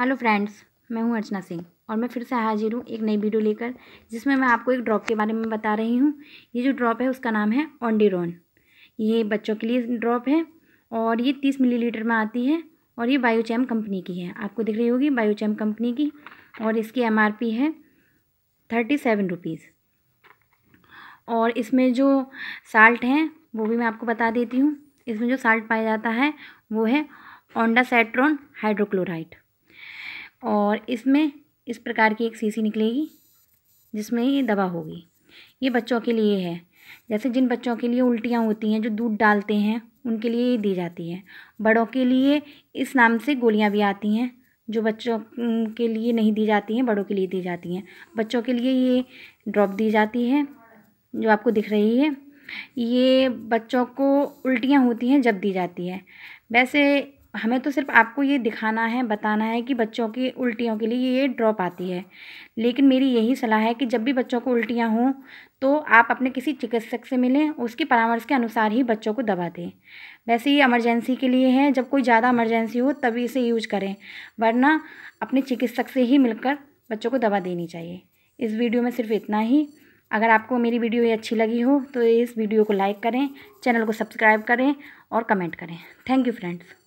hello friends मैं हूं अर्चना सिंह और मैं फिर से हाजिर हूं एक नई वीडियो लेकर जिसमें मैं आपको एक ड्रॉप के बारे में बता रही हूं ये जो ड्रॉप है उसका नाम है ऑनडीरोन ये बच्चों के लिए ड्रॉप है और ये तीस मिलीलीटर में आती है और ये बायोचैम कंपनी की है आपको दिख रही होगी बायोचैम कंपनी की और इसकी एम है थर्टी सेवन रुपीज़ और इसमें जो साल्ट हैं वो भी मैं आपको बता देती हूँ इसमें जो साल्ट पाया जाता है वो है ओंडा हाइड्रोक्लोराइड और इसमें इस प्रकार की एक सीसी निकलेगी जिसमें ये दवा होगी ये बच्चों के लिए है जैसे जिन बच्चों के लिए उल्टियाँ होती हैं जो दूध डालते हैं उनके लिए ये दी जाती है बड़ों के लिए इस नाम से गोलियाँ भी आती हैं जो बच्चों के लिए नहीं दी जाती हैं बड़ों के लिए दी जाती हैं बच्चों के लिए ये ड्रॉप दी जाती है जो आपको दिख रही है ये बच्चों को उल्टियाँ होती हैं जब दी जाती है वैसे हमें तो सिर्फ आपको ये दिखाना है बताना है कि बच्चों की उल्टियों के लिए ये ड्रॉप आती है लेकिन मेरी यही सलाह है कि जब भी बच्चों को उल्टियाँ हों तो आप अपने किसी चिकित्सक से मिलें उसकी परामर्श के अनुसार ही बच्चों को दवा दें वैसे ये इमरजेंसी के लिए है जब कोई ज़्यादा इमरजेंसी हो तभी इसे यूज करें वरना अपने चिकित्सक से ही मिलकर बच्चों को दवा देनी चाहिए इस वीडियो में सिर्फ इतना ही अगर आपको मेरी वीडियो ये अच्छी लगी हो तो इस वीडियो को लाइक करें चैनल को सब्सक्राइब करें और कमेंट करें थैंक यू फ्रेंड्स